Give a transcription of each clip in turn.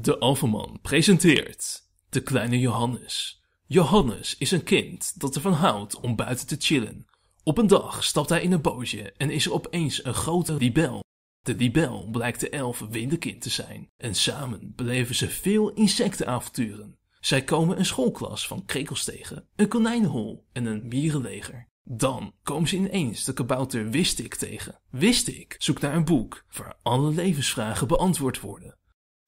De Alverman presenteert De Kleine Johannes. Johannes is een kind dat ervan houdt om buiten te chillen. Op een dag stapt hij in een bootje en is er opeens een grote libel. De libel blijkt de elf windekind te zijn en samen beleven ze veel insectenavonturen. Zij komen een schoolklas van krekels tegen, een konijnenhol en een mierenleger. Dan komen ze ineens de kabouter Wistik tegen. Wistik zoekt naar een boek waar alle levensvragen beantwoord worden.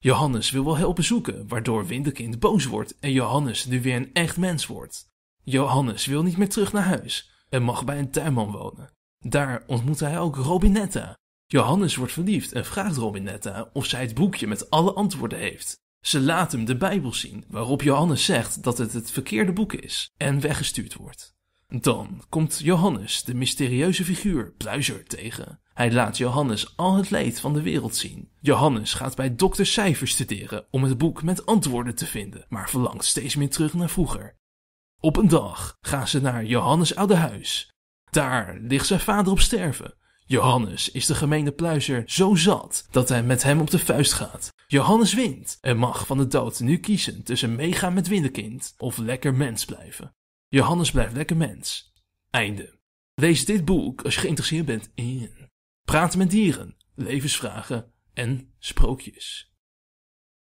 Johannes wil wel helpen zoeken, waardoor Winderkind boos wordt en Johannes nu weer een echt mens wordt. Johannes wil niet meer terug naar huis en mag bij een tuinman wonen. Daar ontmoet hij ook Robinetta. Johannes wordt verliefd en vraagt Robinetta of zij het boekje met alle antwoorden heeft. Ze laat hem de Bijbel zien, waarop Johannes zegt dat het het verkeerde boek is en weggestuurd wordt. Dan komt Johannes, de mysterieuze figuur, Pluizer tegen. Hij laat Johannes al het leed van de wereld zien. Johannes gaat bij dokter Cijfers studeren om het boek met antwoorden te vinden, maar verlangt steeds meer terug naar vroeger. Op een dag gaan ze naar Johannes oude huis. Daar ligt zijn vader op sterven. Johannes is de gemeene pluizer zo zat dat hij met hem op de vuist gaat. Johannes wint en mag van de dood nu kiezen tussen meegaan met winnekind of lekker mens blijven. Johannes blijft lekker mens. Einde. Lees dit boek als je geïnteresseerd bent in praten met dieren, levensvragen en sprookjes.